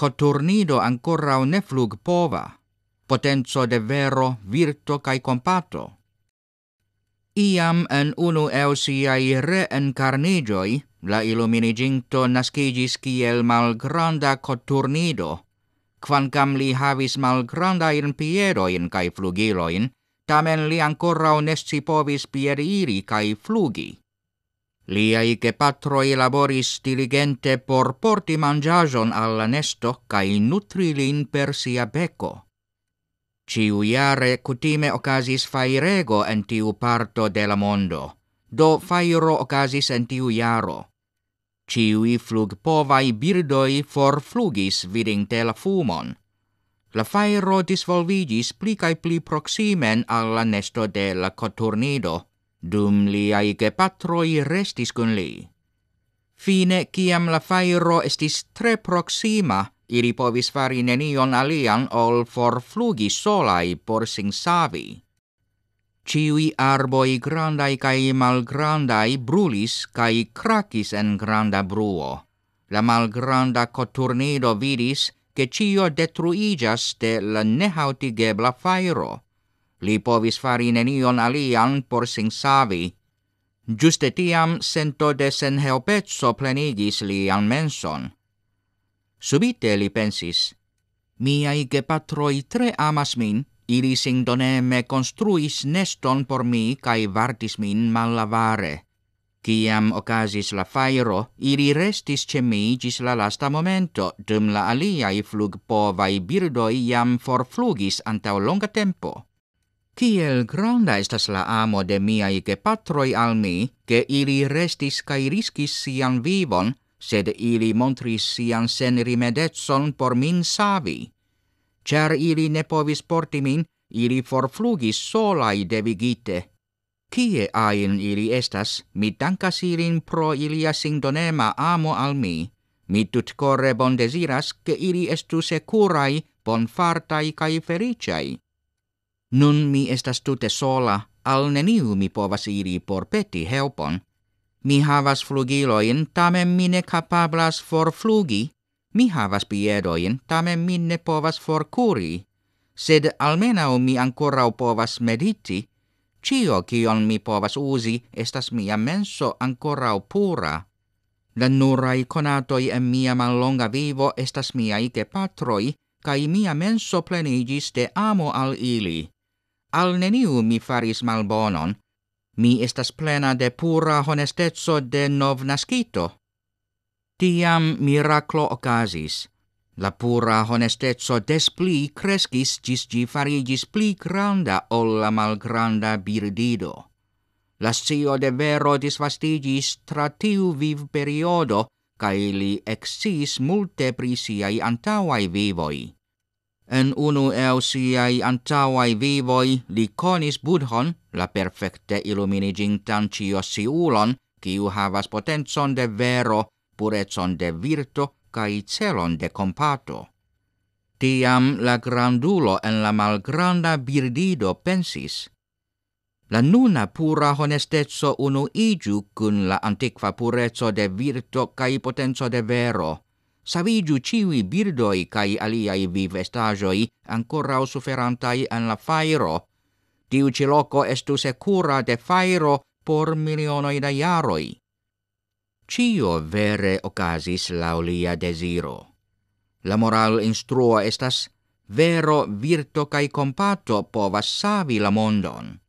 Coturnido ancora un efflug pova, potenzo de vero virto cae compato. Iam en unu eusiai re la illuminiginto nascigis ciel malgranda coturnido, quancam li havis malgranda in piedoin cae flugiloin, tamen li ancora un esti povis piediri cae flugi. Lia che patroi laboris diligente por porti mangiajon alla nesto cae nutrilin per sia beco. Ciu iare cutime ocasis fairego en tiu parto de la mondo, do fairo ocasis en tiu iaro. Ciui flug povai birdoi for flugis vidin la fumon. La fairo disvolvigis plicae pli proximen alla nesto de la coturnido dum liai patroi restis cun li. Fine, ciam la fairo estis tre proxima, iri povis fari nenion alian ol for flugi solai por sing savi. Ciui arboi grandai cae malgrandai brulis cae cracis en granda bruo. La malgranda coturnido vidis che cio detruigas de la nehautigebla fairo li povis fari nenion alian por sin savi. Juste tiam sento de sen plenigis li an menson. Subite li pensis, miai ge patroi tre amas min, ili sin done me construis neston por mi, cae vartis min mallavare. Ciam ocasis la fairo, ili restis ce mi gis la lasta momento, dum la aliai flug povai birdoi jam for flugis antau longa tempo. Kiel granda estas la amo de miai ge patroi al mi, ge ili restis kai riskis sian vivon, sed ili montris sian sen rimedetson por min savi. Cer ili ne povis porti min, ili forflugis solai devigite. Kie ain ili estas, mi dankas ilin pro ilia singdonema amo al mi. Mi tut corre bon desiras, ke ili estu securai, bonfartai kai fericei nun mi estas tute sola, al neniu mi povas iri por peti helpon. Mi havas flugiloin, tamen mi ne capablas for flugi. Mi havas piedoin, tamen mi ne povas for curi. Sed almenau mi ancorau povas mediti. Cio, kion mi povas usi, estas mia menso ancorau pura. La nurai conatoi en mia man longa vivo estas mia ike patroi, kai mia menso plenigis de amo al ili al neniu mi faris malbonon. Mi estas plena de pura honestezzo de nov nascito. Tiam miraclo ocasis. La pura honestezzo despli crescis gis gi farigis pli granda ol la malgranda birdido. La scio de vero disvastigis tra tiu viv periodo, ca ili exis multe prisiai antauai vivoi. En unu el siai vivoi li conis budhon, la perfecte illuminigintan cio siulon, kiu havas potenzon de vero, purezon de virto, cae celon de compato. Tiam la grandulo en la malgranda birdido pensis, La nuna pura honestezzo unu iju cun la antiqua purezzo de virto cae potenzo de vero — Savi civi chiwi birdo i kai ali ancora an la fairo di u ciloco estu secura de fairo por miliono i daiaroi cio vere ocasis laulia desiro. de la moral instrua estas vero virto kai compato povas savi la mondon